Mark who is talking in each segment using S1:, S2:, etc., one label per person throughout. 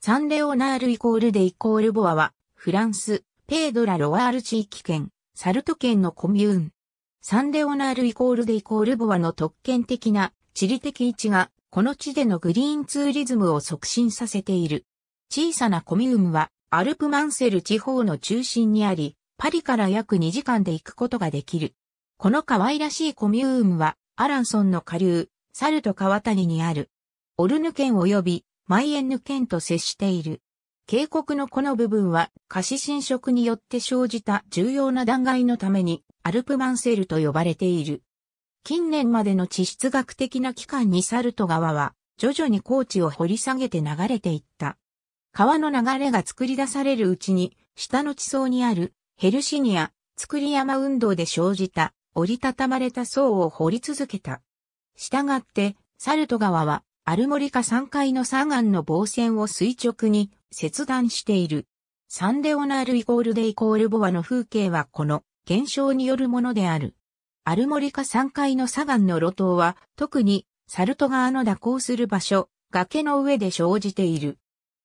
S1: サンレオナールイコールデイコールボアは、フランス、ペードラ・ロワール地域圏、サルト県のコミューン。サンレオナールイコールデイコールボアの特権的な地理的位置が、この地でのグリーンツーリズムを促進させている。小さなコミューンは、アルプマンセル地方の中心にあり、パリから約2時間で行くことができる。この可愛らしいコミューンは、アランソンの下流、サルト川谷にある。オルヌ県及びマイエンヌ県と接している。渓谷のこの部分は、可視侵食によって生じた重要な断崖のために、アルプマンセルと呼ばれている。近年までの地質学的な期間にサルト川は、徐々に高地を掘り下げて流れていった。川の流れが作り出されるうちに、下の地層にあるヘルシニア、作り山運動で生じた折りたたまれた層を掘り続けた。したがって、サルト川はアルモリカ3階の左岸の防線を垂直に切断している。サンデオナールイコールデイコールボアの風景はこの現象によるものである。アルモリカ3階の左岸の路頭は特にサルト川の蛇行する場所、崖の上で生じている。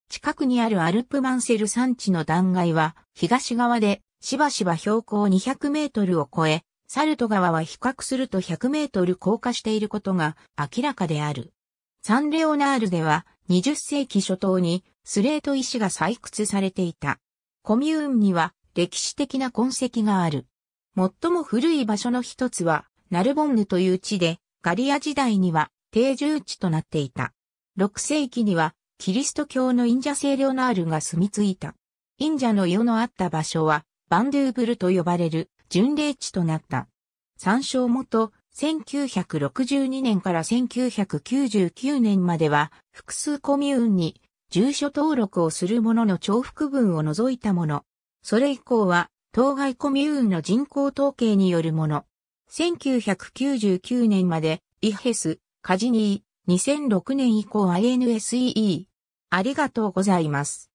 S1: 近くにあるアルプマンセル山地の断崖は東側でしばしば標高200メートルを超え、サルト川は比較すると100メートル降下していることが明らかである。サンレオナールでは20世紀初頭にスレート石が採掘されていた。コミューンには歴史的な痕跡がある。最も古い場所の一つはナルボンヌという地でガリア時代には定住地となっていた。6世紀にはキリスト教のインジャ聖レオナールが住み着いた。インジャの世のあった場所はバンドゥーブルと呼ばれる巡礼地となった。参照元1962年から1999年までは複数コミューンに住所登録をするものの重複分を除いたもの。それ以降は当該コミューンの人口統計によるもの。1999年までイヘス、カジニー、2006年以降 i n s e e ありがとうございます。